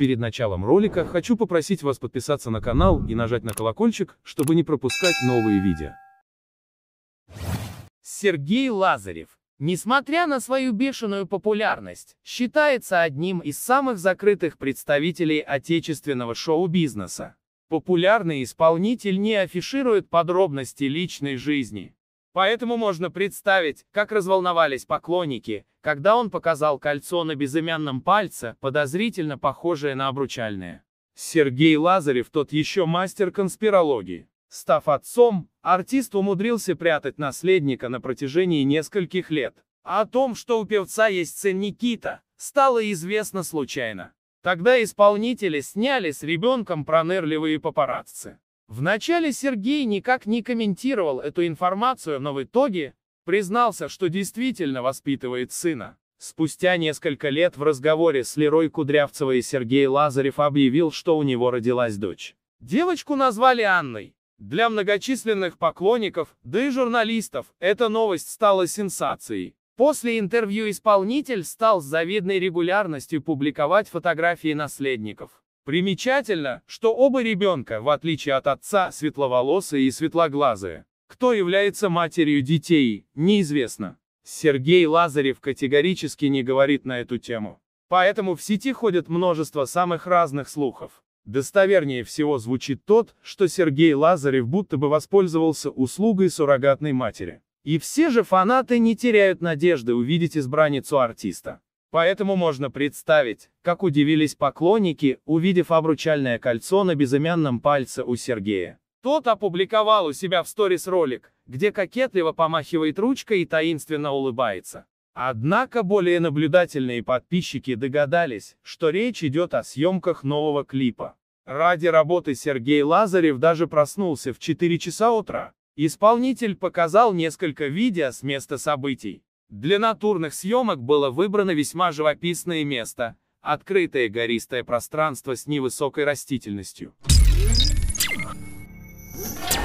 Перед началом ролика хочу попросить вас подписаться на канал и нажать на колокольчик, чтобы не пропускать новые видео. Сергей Лазарев, несмотря на свою бешеную популярность, считается одним из самых закрытых представителей отечественного шоу-бизнеса. Популярный исполнитель не афиширует подробности личной жизни. Поэтому можно представить, как разволновались поклонники, когда он показал кольцо на безымянном пальце, подозрительно похожее на обручальное. Сергей Лазарев тот еще мастер конспирологии. Став отцом, артист умудрился прятать наследника на протяжении нескольких лет. А о том, что у певца есть сын Никита, стало известно случайно. Тогда исполнители сняли с ребенком пронырливые папарацци. Вначале Сергей никак не комментировал эту информацию, но в итоге, Признался, что действительно воспитывает сына. Спустя несколько лет в разговоре с Лерой Кудрявцевой и Сергей Лазарев объявил, что у него родилась дочь. Девочку назвали Анной. Для многочисленных поклонников, да и журналистов, эта новость стала сенсацией. После интервью исполнитель стал с завидной регулярностью публиковать фотографии наследников. Примечательно, что оба ребенка, в отличие от отца, светловолосые и светлоглазые. Кто является матерью детей, неизвестно. Сергей Лазарев категорически не говорит на эту тему. Поэтому в сети ходят множество самых разных слухов. Достовернее всего звучит тот, что Сергей Лазарев будто бы воспользовался услугой суррогатной матери. И все же фанаты не теряют надежды увидеть избранницу артиста. Поэтому можно представить, как удивились поклонники, увидев обручальное кольцо на безымянном пальце у Сергея. Тот опубликовал у себя в сторис ролик, где кокетливо помахивает ручкой и таинственно улыбается. Однако более наблюдательные подписчики догадались, что речь идет о съемках нового клипа. Ради работы Сергей Лазарев даже проснулся в 4 часа утра. Исполнитель показал несколько видео с места событий. Для натурных съемок было выбрано весьма живописное место, открытое гористое пространство с невысокой растительностью. Yeah.